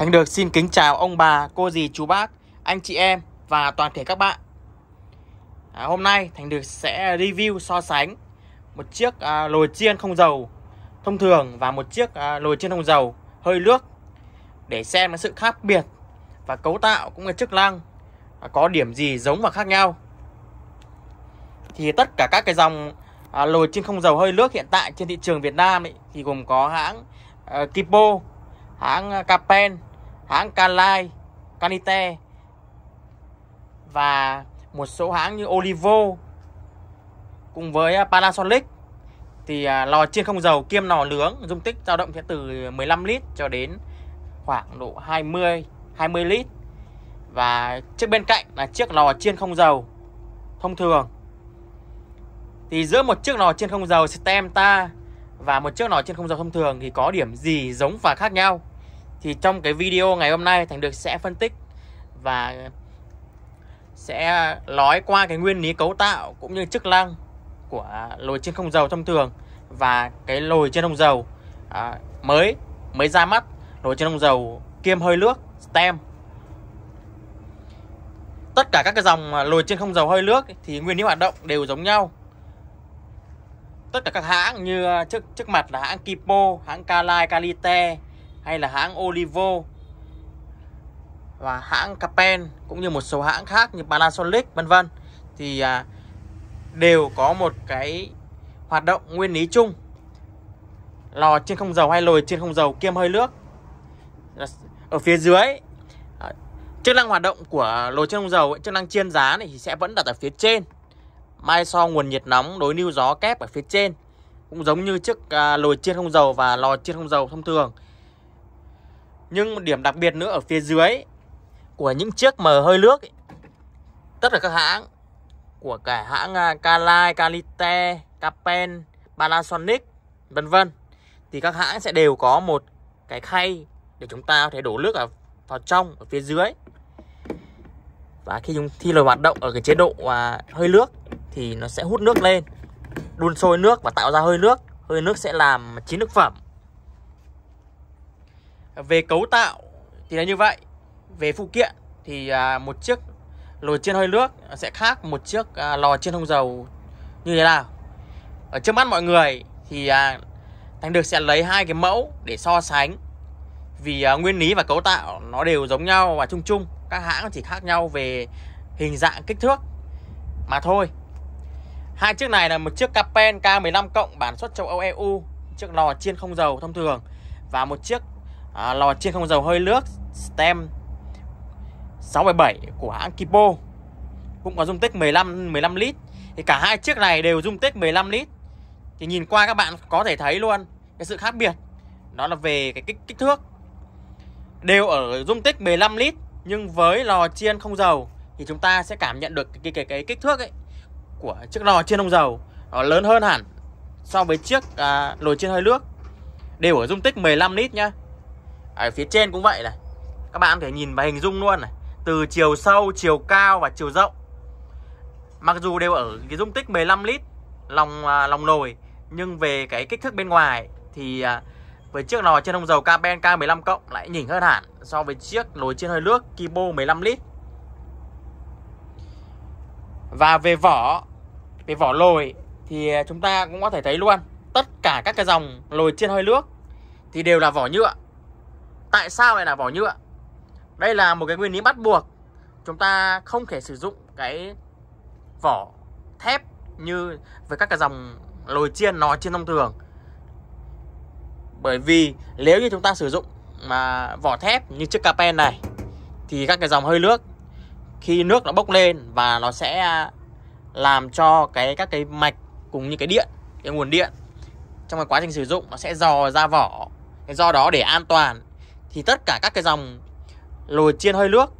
Thành được xin kính chào ông bà, cô dì, chú bác, anh chị em và toàn thể các bạn à, Hôm nay Thành được sẽ review so sánh một chiếc à, lồi chiên không dầu thông thường và một chiếc à, lồi chiên không dầu hơi nước Để xem sự khác biệt và cấu tạo cũng như chức năng à, có điểm gì giống và khác nhau Thì tất cả các cái dòng à, lồi chiên không dầu hơi nước hiện tại trên thị trường Việt Nam ấy, thì gồm có hãng à, Kipo, hãng à, Capen hãng Calai, Canite và một số hãng như Olivo cùng với à, Panasonic thì à, lò chiên không dầu kiêm lò nướng dung tích dao động sẽ từ 15 lít cho đến khoảng độ 20 20 lít và chiếc bên cạnh là chiếc lò chiên không dầu thông thường thì giữa một chiếc lò chiên không dầu Stemta và một chiếc lò chiên không dầu thông thường thì có điểm gì giống và khác nhau thì trong cái video ngày hôm nay Thành được sẽ phân tích và sẽ nói qua cái nguyên lý cấu tạo cũng như chức năng của lồi trên không dầu thông thường và cái lồi trên không dầu à, mới mới ra mắt lồi trên không dầu kiêm hơi nước stem tất cả các cái dòng lồi trên không dầu hơi nước thì nguyên lý hoạt động đều giống nhau tất cả các hãng như trước trước mặt là hãng Kipo, hãng Kalai, Kalite, hay là hãng Olivo và hãng Capen cũng như một số hãng khác như Panasonic vân vân thì à, đều có một cái hoạt động nguyên lý chung lò trên không dầu hay lồi trên không dầu kiêm hơi nước ở phía dưới à, chức năng hoạt động của lồi trên không dầu chức năng chiên giá này thì sẽ vẫn đặt ở phía trên mai so nguồn nhiệt nóng đối lưu gió kép ở phía trên cũng giống như chiếc à, lồi chiên không dầu và lò chiên không dầu thông thường nhưng một điểm đặc biệt nữa ở phía dưới của những chiếc mờ hơi nước ấy, tất cả các hãng của cả hãng à, Calai, Calite, Capen, Panasonic vân vân thì các hãng sẽ đều có một cái khay để chúng ta có thể đổ nước ở vào trong ở phía dưới và khi chúng thi lời hoạt động ở cái chế độ và hơi nước thì nó sẽ hút nước lên đun sôi nước và tạo ra hơi nước hơi nước sẽ làm chín nước phẩm về cấu tạo thì là như vậy về phụ kiện thì à, một chiếc lồi chiên hơi nước sẽ khác một chiếc à, lò chiên không dầu như thế nào ở trước mắt mọi người thì à, Thành được sẽ lấy hai cái mẫu để so sánh vì à, nguyên lý và cấu tạo nó đều giống nhau và chung chung các hãng chỉ khác nhau về hình dạng kích thước mà thôi hai chiếc này là một chiếc Capen K15 cộng bản xuất châu Âu EU chiếc lò chiên không dầu thông thường và một chiếc à, lò chiên không dầu hơi nước STEM 677 của hãng Kipo cũng có dung tích 15 15 lít thì cả hai chiếc này đều dung tích 15 lít thì nhìn qua các bạn có thể thấy luôn cái sự khác biệt đó là về cái kích kích thước đều ở dung tích 15 lít nhưng với lò chiên không dầu thì chúng ta sẽ cảm nhận được cái cái cái, cái kích thước ấy của chiếc lò chiên không dầu nó lớn hơn hẳn so với chiếc à, lò chiên hơi nước đều ở dung tích 15 lít nhá ở phía trên cũng vậy này các bạn có thể nhìn và hình dung luôn này từ chiều sâu chiều cao và chiều rộng mặc dù đều ở cái dung tích 15 lít lòng à, lòng nồi nhưng về cái kích thước bên ngoài thì à, với chiếc lò trên hông dầu Capen K15 cộng lại nhỉnh hơn hẳn so với chiếc nồi trên hơi nước Kibo 15 lít và về vỏ về vỏ lồi thì chúng ta cũng có thể thấy luôn tất cả các cái dòng lồi trên hơi nước thì đều là vỏ nhựa Tại sao lại là vỏ nhựa? Đây là một cái nguyên lý bắt buộc. Chúng ta không thể sử dụng cái vỏ thép như với các cái dòng lồi chiên, nồi chiên thông thường. Bởi vì nếu như chúng ta sử dụng mà vỏ thép như chiếc capen này thì các cái dòng hơi nước khi nước nó bốc lên và nó sẽ à, làm cho cái các cái mạch cùng như cái điện, cái nguồn điện trong cái quá trình sử dụng nó sẽ dò ra vỏ. do đó để an toàn thì tất cả các cái dòng lồi chiên hơi nước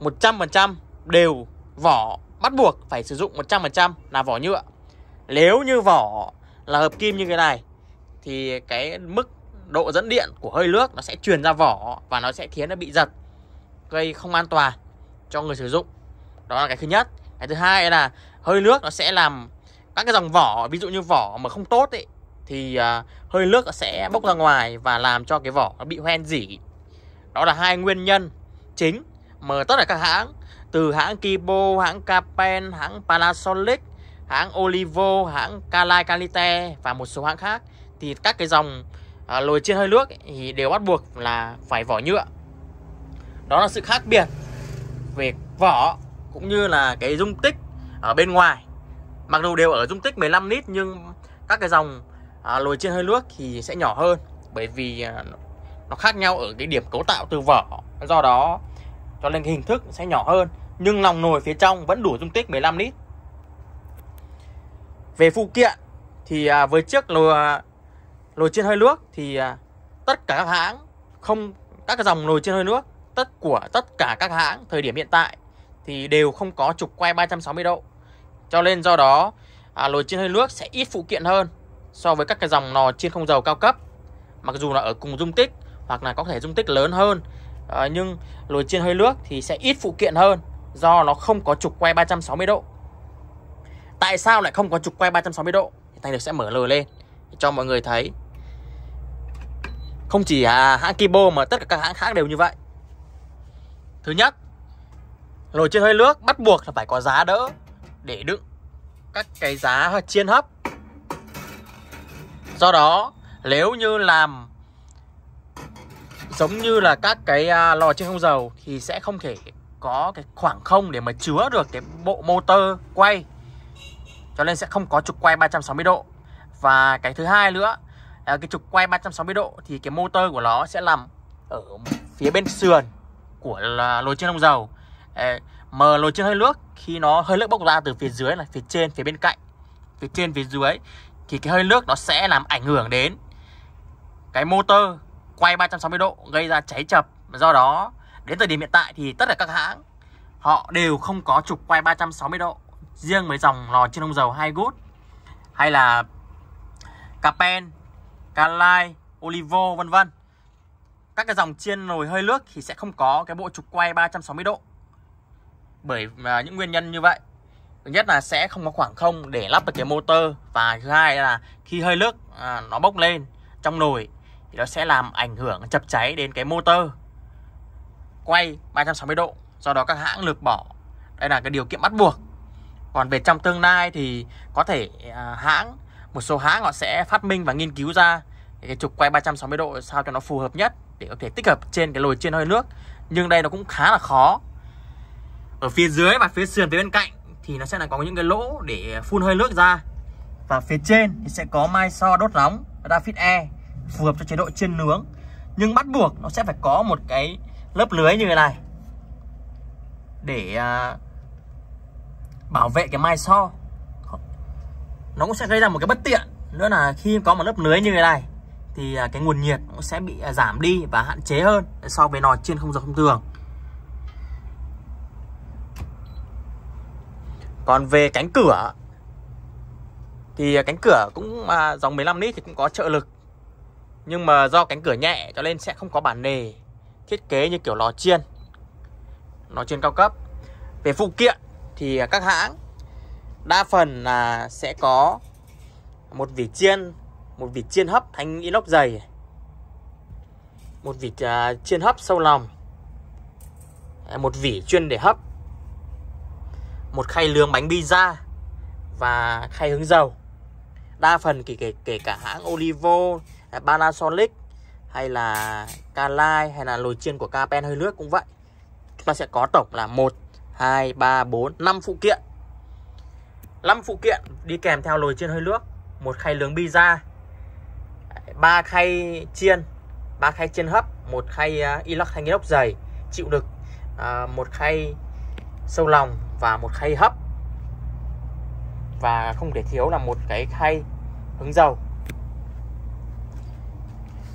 100% đều vỏ bắt buộc phải sử dụng 100% là vỏ nhựa. Nếu như vỏ là hợp kim như cái này thì cái mức độ dẫn điện của hơi nước nó sẽ truyền ra vỏ và nó sẽ khiến nó bị giật gây không an toàn cho người sử dụng. Đó là cái thứ nhất. Cái thứ hai là hơi nước nó sẽ làm các cái dòng vỏ ví dụ như vỏ mà không tốt ấy thì uh, hơi nước sẽ bốc ra ngoài và làm cho cái vỏ nó bị hoen dỉ đó là hai nguyên nhân chính mà tất cả các hãng từ hãng Kibo, hãng Capen, hãng Panasonic, hãng Olivo, hãng Calai Calite và một số hãng khác thì các cái dòng à, lồi chiên hơi nước thì đều bắt buộc là phải vỏ nhựa. Đó là sự khác biệt về vỏ cũng như là cái dung tích ở bên ngoài. Mặc dù đều ở dung tích 15 lít nhưng các cái dòng à, lồi chiên hơi nước thì sẽ nhỏ hơn bởi vì à, nó khác nhau ở cái điểm cấu tạo từ vỏ do đó cho nên hình thức sẽ nhỏ hơn nhưng lòng nồi phía trong vẫn đủ dung tích 15 lít về phụ kiện thì à, với chiếc lồi à, lồi chiên hơi nước thì à, tất cả các hãng không các cái dòng nồi chiên hơi nước tất của tất cả các hãng thời điểm hiện tại thì đều không có trục quay 360 độ cho nên do đó à, lồi chiên hơi nước sẽ ít phụ kiện hơn so với các cái dòng nồi chiên không dầu cao cấp mặc dù là ở cùng dung tích hoặc là có thể dung tích lớn hơn à, nhưng lồi chiên hơi nước thì sẽ ít phụ kiện hơn do nó không có trục quay 360 độ tại sao lại không có trục quay 360 độ thì thành được sẽ mở lồi lên cho mọi người thấy không chỉ à, hãng Kibo mà tất cả các hãng khác đều như vậy thứ nhất lồi chiên hơi nước bắt buộc là phải có giá đỡ để đựng các cái giá chiên hấp do đó nếu như làm giống như là các cái à, lò trên không dầu thì sẽ không thể có cái khoảng không để mà chứa được cái bộ motor quay cho nên sẽ không có trục quay 360 độ và cái thứ hai nữa là cái trục quay 360 độ thì cái motor của nó sẽ nằm ở phía bên sườn của lò chiên không dầu mà lò chiên hơi nước khi nó hơi nước bốc ra từ phía dưới là phía trên phía bên cạnh phía trên phía dưới thì cái hơi nước nó sẽ làm ảnh hưởng đến cái motor quay 360 độ gây ra cháy chập do đó đến thời điểm hiện tại thì tất cả các hãng họ đều không có trục quay 360 độ riêng với dòng lò chiên không dầu hai gút hay là Capen, Calai, Olivo vân vân các cái dòng chiên nồi hơi nước thì sẽ không có cái bộ trục quay 360 độ bởi à, những nguyên nhân như vậy thứ nhất là sẽ không có khoảng không để lắp được cái motor và thứ hai là khi hơi nước à, nó bốc lên trong nồi thì nó sẽ làm ảnh hưởng chập cháy đến cái motor quay 360 độ do đó các hãng lược bỏ đây là cái điều kiện bắt buộc còn về trong tương lai thì có thể à, hãng một số hãng họ sẽ phát minh và nghiên cứu ra cái trục quay 360 độ sao cho nó phù hợp nhất để có thể tích hợp trên cái lồi trên hơi nước nhưng đây nó cũng khá là khó ở phía dưới và phía sườn phía bên cạnh thì nó sẽ là có những cái lỗ để phun hơi nước ra và phía trên thì sẽ có mai so đốt nóng ra fit e phù hợp cho chế độ chiên nướng nhưng bắt buộc nó sẽ phải có một cái lớp lưới như thế này để à, bảo vệ cái mai so nó cũng sẽ gây ra một cái bất tiện nữa là khi có một lớp lưới như thế này thì à, cái nguồn nhiệt cũng sẽ bị à, giảm đi và hạn chế hơn so với nồi chiên không dầu thông thường còn về cánh cửa thì cánh cửa cũng à, dòng 15 lít thì cũng có trợ lực nhưng mà do cánh cửa nhẹ cho nên sẽ không có bản nề thiết kế như kiểu lò chiên lò chiên cao cấp về phụ kiện thì các hãng đa phần là sẽ có một vỉ chiên một vỉ chiên hấp thanh inox dày một vỉ uh, chiên hấp sâu lòng à, một vỉ chuyên để hấp một khay lướng bánh pizza và khay hứng dầu đa phần kể kể, kể cả hãng Olivo Panasonic hay là Kalai, hay là nồi chiên của Capen hơi nước cũng vậy chúng ta sẽ có tổng là 1 2 3 4 5 phụ kiện 5 phụ kiện đi kèm theo nồi chiên hơi nước một khay lướng pizza ba khay chiên ba khay chiên hấp một khay à, inox hay inox dày chịu đựng à, một khay sâu lòng và một khay hấp và không thể thiếu là một cái khay hứng dầu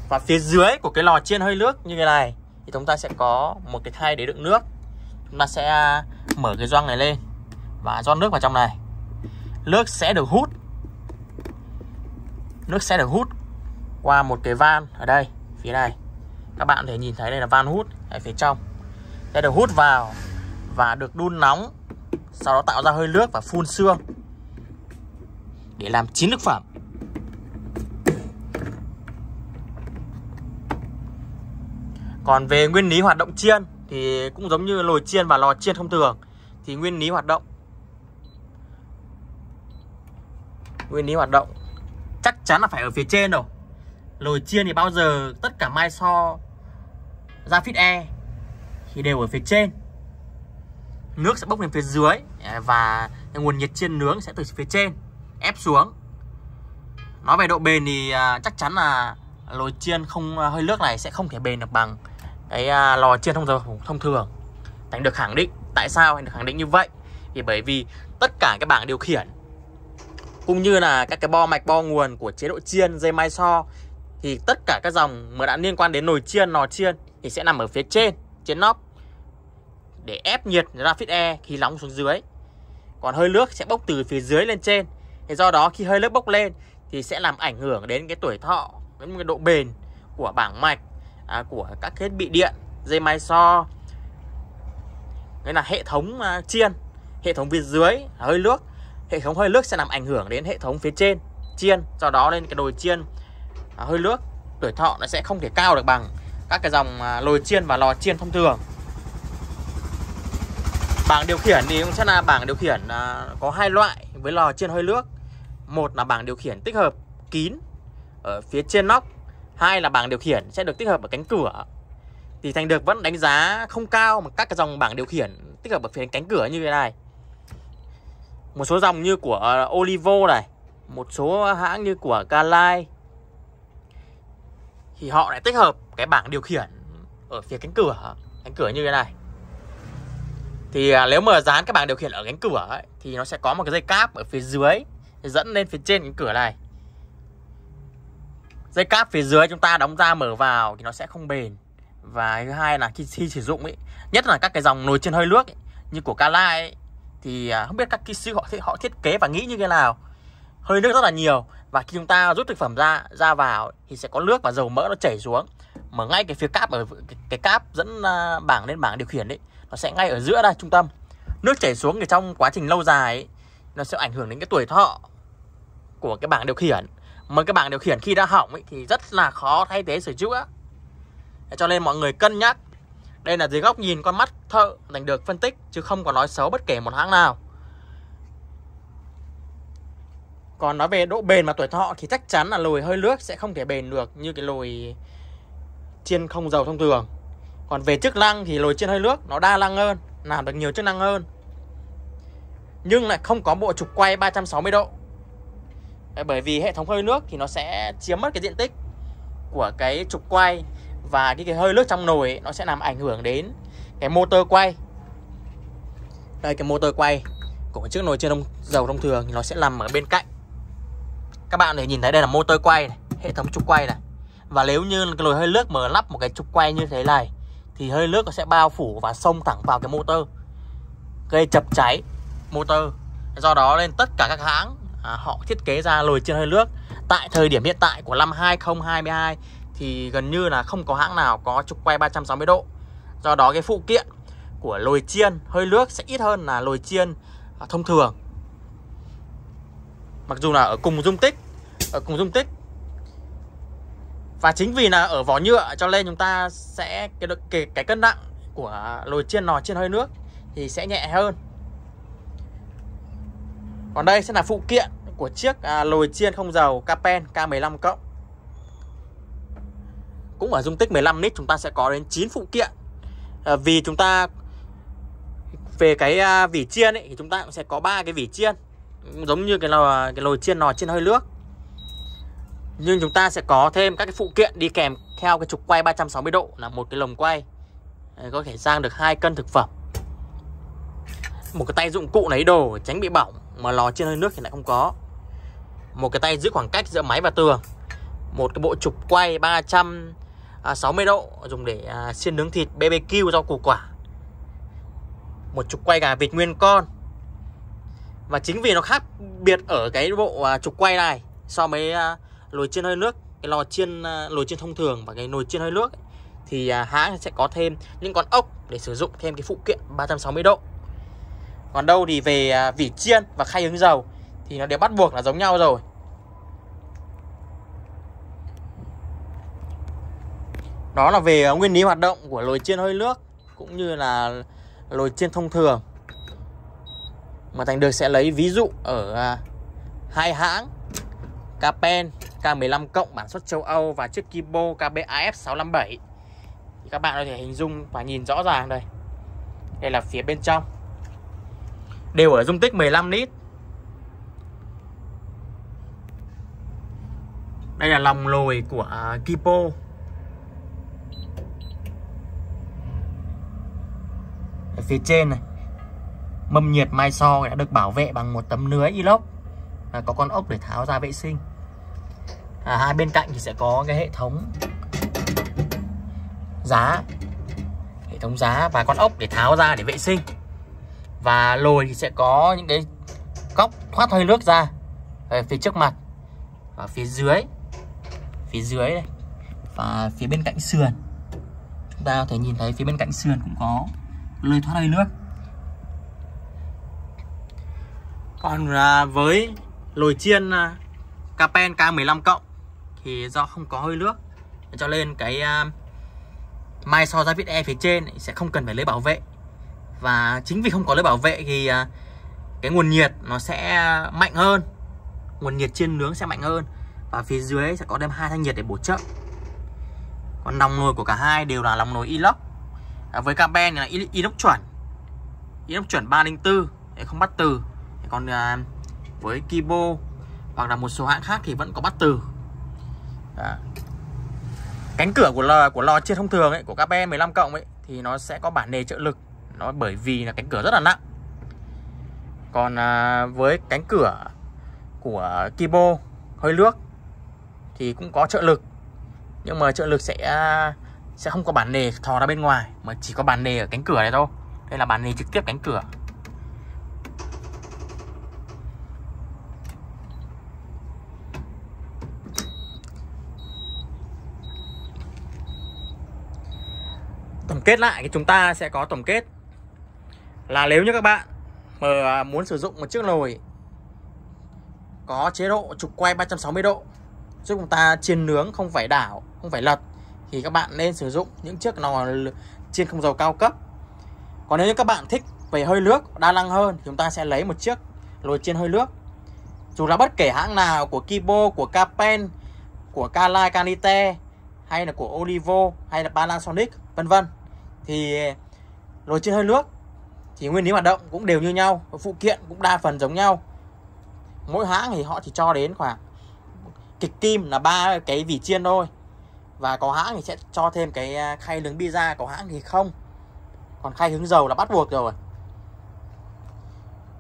và phía dưới của cái lò chiên hơi nước như thế này thì chúng ta sẽ có một cái thay để đựng nước chúng ta sẽ à, mở cái gioăng này lên và rót nước vào trong này nước sẽ được hút nước sẽ được hút qua một cái van ở đây phía này các bạn thể nhìn thấy đây là van hút ở phía trong sẽ được hút vào và được đun nóng sau đó tạo ra hơi nước và phun xương để làm chín nước phẩm Còn về nguyên lý hoạt động chiên thì cũng giống như lồi chiên và lò chiên thông thường thì nguyên lý hoạt động nguyên lý hoạt động chắc chắn là phải ở phía trên rồi. Lồi chiên thì bao giờ tất cả mai so ra fit e thì đều ở phía trên. Nước sẽ bốc lên phía dưới à, và nguồn nhiệt chiên nướng sẽ từ phía trên ép xuống. Nói về độ bền thì à, chắc chắn là lồi chiên không à, hơi nước này sẽ không thể bền được bằng cái à, lò chiên thông thường thông thường thành được khẳng định tại sao anh được khẳng định như vậy thì bởi vì tất cả các bảng điều khiển cũng như là các cái bo mạch bo nguồn của chế độ chiên dây mai so thì tất cả các dòng mà đã liên quan đến nồi chiên lò chiên thì sẽ nằm ở phía trên trên nóc để ép nhiệt ra fit e khi nóng xuống dưới còn hơi nước sẽ bốc từ phía dưới lên trên thì do đó khi hơi nước bốc lên thì sẽ làm ảnh hưởng đến cái tuổi thọ đến cái độ bền của bảng mạch à, của các thiết bị điện dây máy so đấy là hệ thống à, chiên hệ thống phía dưới hơi nước hệ thống hơi nước sẽ làm ảnh hưởng đến hệ thống phía trên chiên do đó nên cái nồi chiên à, hơi nước tuổi thọ nó sẽ không thể cao được bằng các cái dòng à, lồi chiên và lò chiên thông thường bảng điều khiển thì cũng sẽ là bảng điều khiển à, có hai loại với lò chiên hơi nước một là bảng điều khiển tích hợp kín ở phía trên nóc hai là bảng điều khiển sẽ được tích hợp ở cánh cửa thì thành được vẫn đánh giá không cao mà các cái dòng bảng điều khiển tích hợp ở phía cánh cửa như thế này một số dòng như của ờ, Olivo này một số hãng như của Galai thì họ lại tích hợp cái bảng điều khiển ở phía cánh cửa cánh cửa như thế này thì à, nếu mà dán cái bảng điều khiển ở cánh cửa ấy, thì nó sẽ có một cái dây cáp ở phía dưới dẫn lên phía trên cánh cửa này dây cáp phía dưới chúng ta đóng ra mở vào thì nó sẽ không bền và thứ hai là khi, khi sử dụng ấy nhất là các cái dòng nồi trên hơi nước ấy, như của Kala ấy thì à, không biết các kỹ sư họ họ thiết kế và nghĩ như thế nào hơi nước rất là nhiều và khi chúng ta rút thực phẩm ra ra vào thì sẽ có nước và dầu mỡ nó chảy xuống mở ngay cái phía cáp ở cái, cái cáp dẫn à, bảng lên bảng điều khiển đấy nó sẽ ngay ở giữa đây trung tâm nước chảy xuống thì trong quá trình lâu dài ấy, nó sẽ ảnh hưởng đến cái tuổi thọ của cái bảng điều khiển mà cái bảng điều khiển khi đã hỏng ấy, thì rất là khó thay thế sửa chữa cho nên mọi người cân nhắc đây là dưới góc nhìn con mắt thợ giành được phân tích chứ không có nói xấu bất kể một hãng nào còn nói về độ bền và tuổi thọ thì chắc chắn là lồi hơi nước sẽ không thể bền được như cái lồi chiên không dầu thông thường còn về chức năng thì lồi chiên hơi nước nó đa năng hơn làm được nhiều chức năng hơn nhưng lại không có bộ trục quay 360 độ bởi vì hệ thống hơi nước thì nó sẽ chiếm mất cái diện tích của cái trục quay và cái, cái hơi nước trong nồi ấy, nó sẽ làm ảnh hưởng đến cái motor quay đây cái motor quay của chiếc nồi chiên đông dầu thông thường thì nó sẽ nằm ở bên cạnh các bạn để nhìn thấy đây là motor quay này, hệ thống trục quay này và nếu như cái nồi hơi nước mở lắp một cái trục quay như thế này thì hơi nước nó sẽ bao phủ và xông thẳng vào cái motor gây chập cháy motor do đó nên tất cả các hãng à, họ thiết kế ra lồi chân hơi nước tại thời điểm hiện tại của năm 2022 thì gần như là không có hãng nào có trục quay 360 độ do đó cái phụ kiện của lồi chiên hơi nước sẽ ít hơn là lồi chiên à, thông thường mặc dù là ở cùng dung tích ở cùng dung tích và chính vì là ở vỏ nhựa cho nên chúng ta sẽ cái cái, cái cân nặng của lồi chiên nò chiên hơi nước thì sẽ nhẹ hơn còn đây sẽ là phụ kiện của chiếc à, lồi chiên không dầu Capen K15 cộng. Cũng ở dung tích 15 lít chúng ta sẽ có đến 9 phụ kiện. À, vì chúng ta về cái à, vỉ chiên ấy thì chúng ta cũng sẽ có ba cái vỉ chiên giống như cái lò cái lồi chiên nò chiên hơi nước. Nhưng chúng ta sẽ có thêm các cái phụ kiện đi kèm theo cái trục quay 360 độ là một cái lồng quay. có thể sang được hai cân thực phẩm. Một cái tay dụng cụ lấy đồ tránh bị bỏng mà lò trên hơi nước thì lại không có một cái tay giữ khoảng cách giữa máy và tường một cái bộ trục quay 360 à, độ dùng để à, xiên nướng thịt BBQ rau củ quả một trục quay gà vịt nguyên con và chính vì nó khác biệt ở cái bộ à, trục quay này so với lồi chiên hơi nước cái lò chiên lồi chiên thông thường và cái nồi chiên hơi nước thì hãng sẽ có thêm những con ốc để sử dụng thêm cái phụ kiện 360 độ còn đâu thì về à, vỉ chiên và khay hướng dầu thì nó đều bắt buộc là giống nhau rồi đó là về à, nguyên lý hoạt động của lồi chiên hơi nước cũng như là lồi chiên thông thường mà thành được sẽ lấy ví dụ ở à, hai hãng Capen K15 cộng bản xuất châu Âu và chiếc Kibo KBAF 657 thì các bạn có thể hình dung và nhìn rõ ràng đây đây là phía bên trong đều ở dung tích 15 lít đây là lòng lồi của à, Kipo ở phía trên này mâm nhiệt mai so đã được bảo vệ bằng một tấm nứa inox và có con ốc để tháo ra vệ sinh à, hai bên cạnh thì sẽ có cái hệ thống giá hệ thống giá và con ốc để tháo ra để vệ sinh và lồi thì sẽ có những cái góc thoát hơi nước ra ở phía trước mặt và phía dưới phía dưới đây và phía bên cạnh sườn chúng ta có thể nhìn thấy phía bên cạnh sườn cũng có lơi thoát hơi nước còn à, với lồi chiên Capen à, K15 cộng thì do không có hơi nước cho nên cái à, mai so ra vít e phía trên sẽ không cần phải lấy bảo vệ và chính vì không có lớp bảo vệ thì à, cái nguồn nhiệt nó sẽ mạnh hơn nguồn nhiệt trên nướng sẽ mạnh hơn và phía dưới sẽ có thêm hai thanh nhiệt để bổ trợ còn nòng nồi của cả hai đều là nòng nồi inox à, với capen là inox chuẩn inox chuẩn 304 để không bắt từ còn à, với kibo hoặc là một số hãng khác thì vẫn có bắt từ à. cánh cửa của lò của lò chiết thông thường ấy của capen 15 cộng ấy thì nó sẽ có bản đề trợ lực nó bởi vì là cánh cửa rất là nặng còn à, với cánh cửa của Kibo hơi nước thì cũng có trợ lực nhưng mà trợ lực sẽ à, sẽ không có bản nề thò ra bên ngoài mà chỉ có bản nề ở cánh cửa này thôi đây là bản nề trực tiếp cánh cửa tổng kết lại thì chúng ta sẽ có tổng kết là nếu như các bạn mà muốn sử dụng một chiếc nồi có chế độ trục quay 360 độ giúp chúng ta chiên nướng không phải đảo không phải lật thì các bạn nên sử dụng những chiếc nồi chiên không dầu cao cấp còn nếu như các bạn thích về hơi nước đa năng hơn chúng ta sẽ lấy một chiếc nồi chiên hơi nước dù là bất kể hãng nào của Kibo của Capen của Kalai Canite hay là của Olivo hay là Panasonic vân vân thì nồi chiên hơi nước thì nguyên lý hoạt động cũng đều như nhau phụ kiện cũng đa phần giống nhau mỗi hãng thì họ chỉ cho đến khoảng kịch kim là ba cái vỉ chiên thôi và có hãng thì sẽ cho thêm cái à, khay nướng pizza, có hãng thì không còn khay hứng dầu là bắt buộc rồi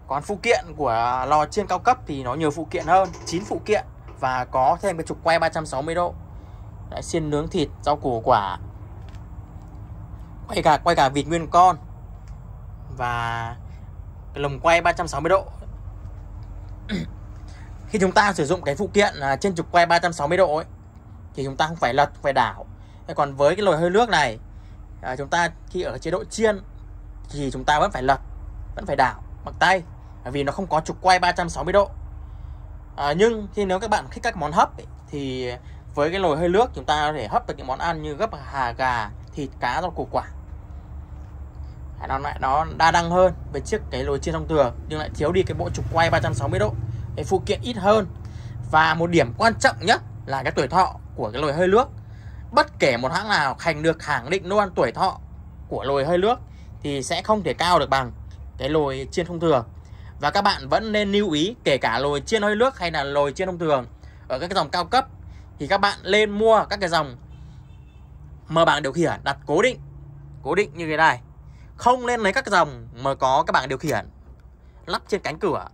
còn phụ kiện của lò chiên cao cấp thì nó nhiều phụ kiện hơn 9 phụ kiện và có thêm cái trục quay 360 độ Đấy, xiên nướng thịt rau củ quả quay cả quay cả vịt nguyên con và cái lồng quay 360 độ khi chúng ta sử dụng cái phụ kiện là trên trục quay 360 độ ấy, thì chúng ta không phải lật phải đảo còn với cái lồi hơi nước này à, chúng ta khi ở chế độ chiên thì chúng ta vẫn phải lật vẫn phải đảo bằng tay vì nó không có trục quay 360 độ à, nhưng khi nếu các bạn thích các món hấp ấy, thì với cái lồi hơi nước chúng ta có thể hấp được những món ăn như gấp hà gà thịt cá rau củ quả nó lại nó đa năng hơn với chiếc cái lối chiên thông thường nhưng lại thiếu đi cái bộ trục quay 360 độ cái phụ kiện ít hơn và một điểm quan trọng nhất là cái tuổi thọ của cái lồi hơi nước bất kể một hãng nào thành được khẳng định luôn tuổi thọ của lồi hơi nước thì sẽ không thể cao được bằng cái lồi chiên thông thường và các bạn vẫn nên lưu ý kể cả lồi chiên hơi nước hay là lồi chiên thông thường ở các cái dòng cao cấp thì các bạn lên mua các cái dòng mà bạn điều khiển đặt cố định cố định như thế này không nên lấy các dòng mà có các bảng điều khiển lắp trên cánh cửa.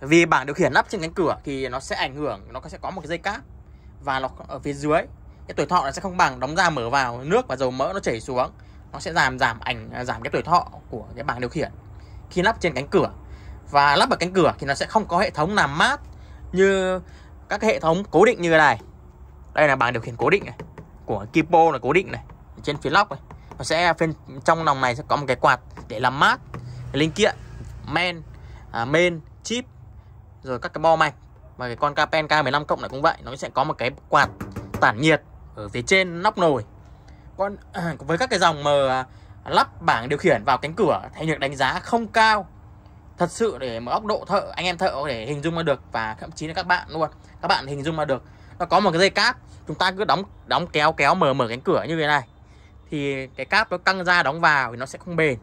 Vì bảng điều khiển lắp trên cánh cửa thì nó sẽ ảnh hưởng, nó sẽ có một cái dây cáp và nó ở phía dưới cái tuổi thọ nó sẽ không bằng đóng ra mở vào nước và dầu mỡ nó chảy xuống nó sẽ giảm giảm ảnh giảm cái tuổi thọ của cái bảng điều khiển khi lắp trên cánh cửa và lắp ở cánh cửa thì nó sẽ không có hệ thống làm mát như các hệ thống cố định như này đây là bảng điều khiển cố định này của Kipo là cố định này trên phía lóc này và sẽ bên trong nòng này sẽ có một cái quạt để làm mát linh kiện men à, main chip rồi các cái bo mạch và cái con Capen K15 cộng này cũng vậy nó sẽ có một cái quạt tản nhiệt ở phía trên nóc nồi con à, với các cái dòng mà à, lắp bảng điều khiển vào cánh cửa thì được đánh giá không cao thật sự để mà góc độ thợ anh em thợ để hình dung ra được và thậm chí là các bạn luôn các bạn hình dung ra được nó có một cái dây cáp chúng ta cứ đóng đóng kéo kéo mở mở cánh cửa như thế này thì cái cáp nó căng ra đóng vào thì nó sẽ không bền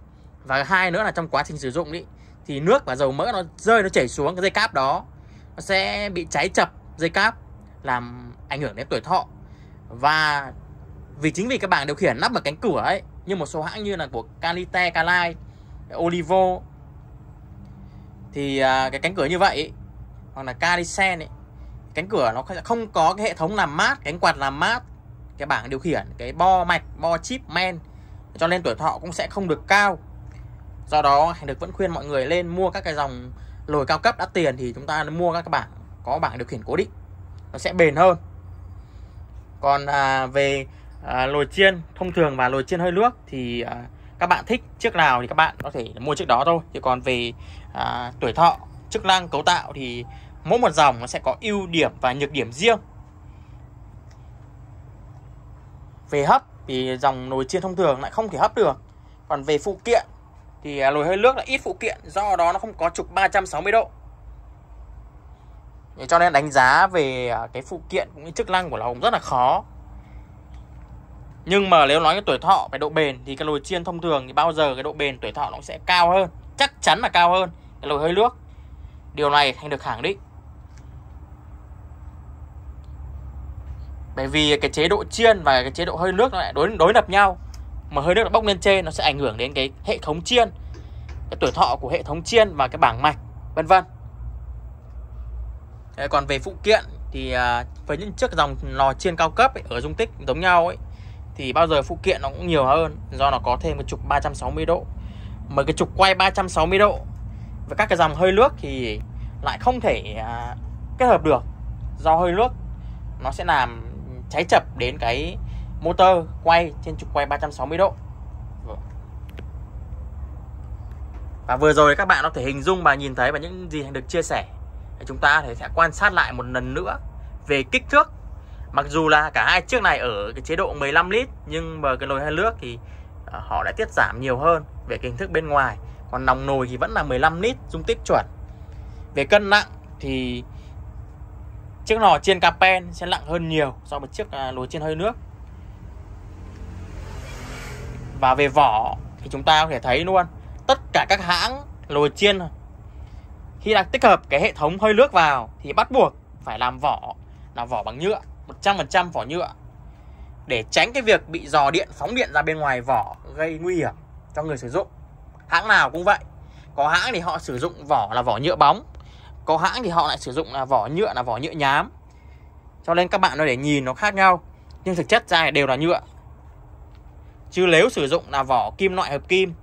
và hai nữa là trong quá trình sử dụng ý, thì nước và dầu mỡ nó rơi nó chảy xuống cái dây cáp đó nó sẽ bị cháy chập dây cáp làm ảnh hưởng đến tuổi thọ và vì chính vì các bạn điều khiển lắp vào cánh cửa ấy như một số hãng như là của Calite, Calai, Olivo thì à, cái cánh cửa như vậy hoặc là Calisen ấy cánh cửa nó không có cái hệ thống làm mát cánh quạt làm mát cái bảng điều khiển cái bo mạch bo chip men cho nên tuổi thọ cũng sẽ không được cao do đó hành được vẫn khuyên mọi người lên mua các cái dòng lồi cao cấp đắt tiền thì chúng ta mua các cái bảng có bảng điều khiển cố định nó sẽ bền hơn còn à, về à, lồi chiên thông thường và lồi chiên hơi nước thì à, các bạn thích chiếc nào thì các bạn có thể mua chiếc đó thôi thì còn về à, tuổi thọ chức năng cấu tạo thì mỗi một dòng nó sẽ có ưu điểm và nhược điểm riêng về hấp thì dòng nồi chiên thông thường lại không thể hấp được còn về phụ kiện thì à, nồi hơi nước là ít phụ kiện do đó nó không có trục 360 độ cho nên đánh giá về à, cái phụ kiện cũng như chức năng của nó cũng rất là khó nhưng mà nếu nói cái tuổi thọ về độ bền thì cái nồi chiên thông thường thì bao giờ cái độ bền tuổi thọ nó sẽ cao hơn chắc chắn là cao hơn cái nồi hơi nước điều này thành được khẳng định bởi vì cái chế độ chiên và cái chế độ hơi nước nó lại đối đối lập nhau mà hơi nước nó bốc lên trên nó sẽ ảnh hưởng đến cái hệ thống chiên cái tuổi thọ của hệ thống chiên và cái bảng mạch vân vân còn về phụ kiện thì à, với những chiếc dòng lò chiên cao cấp ấy, ở dung tích giống nhau ấy thì bao giờ phụ kiện nó cũng nhiều hơn do nó có thêm một trục 360 độ mà cái trục quay 360 độ và các cái dòng hơi nước thì lại không thể à, kết hợp được do hơi nước nó sẽ làm cháy chập đến cái motor quay trên trục quay 360 độ vâng. và vừa rồi các bạn có thể hình dung và nhìn thấy và những gì được chia sẻ chúng ta thì sẽ quan sát lại một lần nữa về kích thước mặc dù là cả hai chiếc này ở cái chế độ 15 lít nhưng mà cái nồi hơi nước thì à, họ đã tiết giảm nhiều hơn về kích thước bên ngoài còn nòng nồi thì vẫn là 15 lít dung tích chuẩn về cân nặng thì chiếc nỏ chiên capen sẽ nặng hơn nhiều so với chiếc à, lúa chiên hơi nước và về vỏ thì chúng ta có thể thấy luôn tất cả các hãng lồi chiên khi đã tích hợp cái hệ thống hơi nước vào thì bắt buộc phải làm vỏ là vỏ bằng nhựa 100% vỏ nhựa để tránh cái việc bị dò điện phóng điện ra bên ngoài vỏ gây nguy hiểm cho người sử dụng hãng nào cũng vậy có hãng thì họ sử dụng vỏ là vỏ nhựa bóng có hãng thì họ lại sử dụng là vỏ nhựa là vỏ nhựa nhám cho nên các bạn nó để nhìn nó khác nhau nhưng thực chất ra đều là nhựa chứ nếu sử dụng là vỏ kim loại hợp kim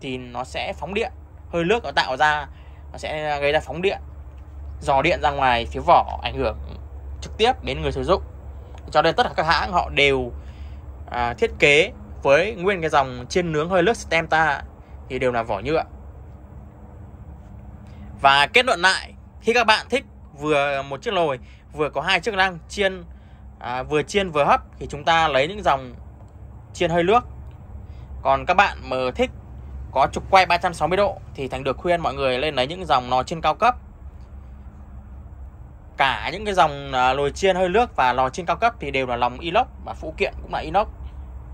thì nó sẽ phóng điện hơi nước nó tạo ra nó sẽ gây ra phóng điện dò điện ra ngoài phía vỏ ảnh hưởng trực tiếp đến người sử dụng cho nên tất cả các hãng họ đều à, thiết kế với nguyên cái dòng chiên nướng hơi nước ta thì đều là vỏ nhựa và kết luận lại khi các bạn thích vừa một chiếc nồi vừa có hai chức năng chiên à, vừa chiên vừa hấp thì chúng ta lấy những dòng chiên hơi nước còn các bạn mà thích có trục quay 360 độ thì Thành được khuyên mọi người lên lấy những dòng lò chiên cao cấp cả những cái dòng à, nồi chiên hơi nước và lò chiên cao cấp thì đều là lòng inox và phụ kiện cũng là inox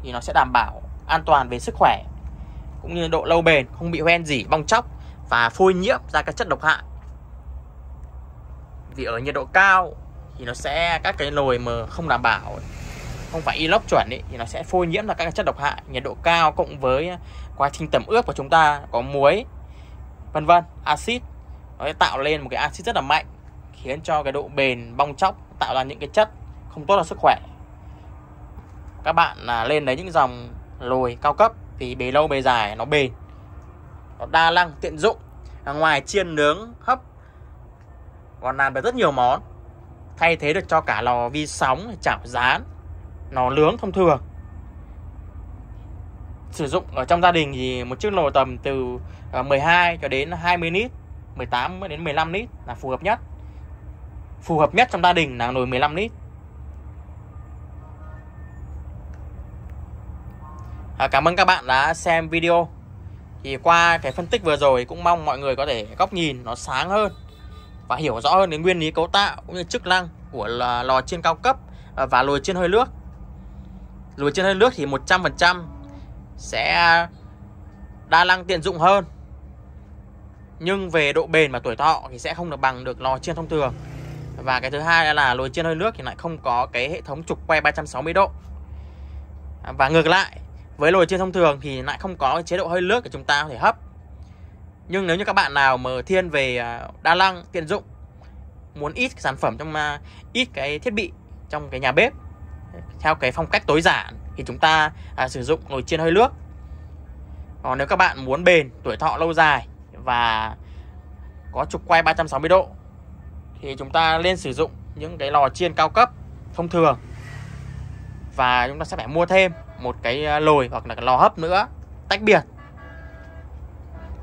thì nó sẽ đảm bảo an toàn về sức khỏe cũng như độ lâu bền không bị hoen gì bong chóc và phôi nhiễm ra các chất độc hại vì ở nhiệt độ cao thì nó sẽ các cái nồi mà không đảm bảo không phải inox chuẩn ấy, thì nó sẽ phôi nhiễm là các chất độc hại nhiệt độ cao cộng với quá trình tẩm ướp của chúng ta có muối vân vân axit nó sẽ tạo lên một cái axit rất là mạnh khiến cho cái độ bền bong chóc tạo ra những cái chất không tốt cho sức khỏe các bạn là lên lấy những dòng lồi cao cấp thì bề lâu bề dài nó bền nó đa năng tiện dụng ngoài chiên nướng hấp còn làm được rất nhiều món thay thế được cho cả lò vi sóng chảo rán lò nướng thông thường sử dụng ở trong gia đình thì một chiếc nồi tầm từ 12 ờ, cho đến 20 lít 18 đến 15 lít là phù hợp nhất phù hợp nhất trong gia đình là nồi 15 lít à, cảm ơn các bạn đã xem video thì qua cái phân tích vừa rồi cũng mong mọi người có thể góc nhìn nó sáng hơn và hiểu rõ hơn đến nguyên lý cấu tạo cũng như chức năng của lò chiên cao cấp à, và lò chiên hơi nước. lò chiên hơi nước thì 100% sẽ đa năng tiện dụng hơn. Nhưng về độ bền và tuổi thọ thì sẽ không được bằng được lò chiên thông thường. Và cái thứ hai là lò chiên hơi nước thì lại không có cái hệ thống trục quay 360 độ. Và ngược lại, với lò chiên thông thường thì lại không có chế độ hơi nước để chúng ta có thể hấp nhưng nếu như các bạn nào mà thiên về à, đa năng tiện dụng muốn ít cái sản phẩm trong à, ít cái thiết bị trong cái nhà bếp theo cái phong cách tối giản thì chúng ta à, sử dụng nồi chiên hơi nước còn nếu các bạn muốn bền tuổi thọ lâu dài và có trục quay 360 độ thì chúng ta nên sử dụng những cái lò chiên cao cấp thông thường và chúng ta sẽ phải mua thêm một cái à, lồi hoặc là cái lò hấp nữa tách biệt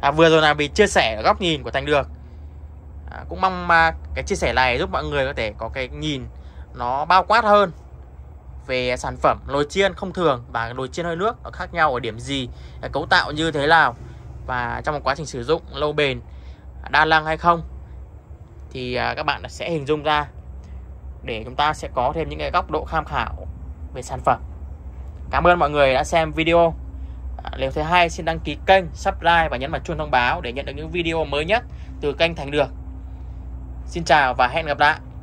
à, vừa rồi là vì chia sẻ góc nhìn của Thành được à, cũng mong mà cái chia sẻ này giúp mọi người có thể có cái nhìn nó bao quát hơn về sản phẩm nồi chiên không thường và nồi chiên hơi nước nó khác nhau ở điểm gì cấu tạo như thế nào và trong một quá trình sử dụng lâu bền đa năng hay không thì à, các bạn sẽ hình dung ra để chúng ta sẽ có thêm những cái góc độ tham khảo về sản phẩm cảm ơn mọi người đã xem video nếu thứ hai xin đăng ký kênh, subscribe và nhấn vào chuông thông báo để nhận được những video mới nhất từ kênh Thành Được. Xin chào và hẹn gặp lại.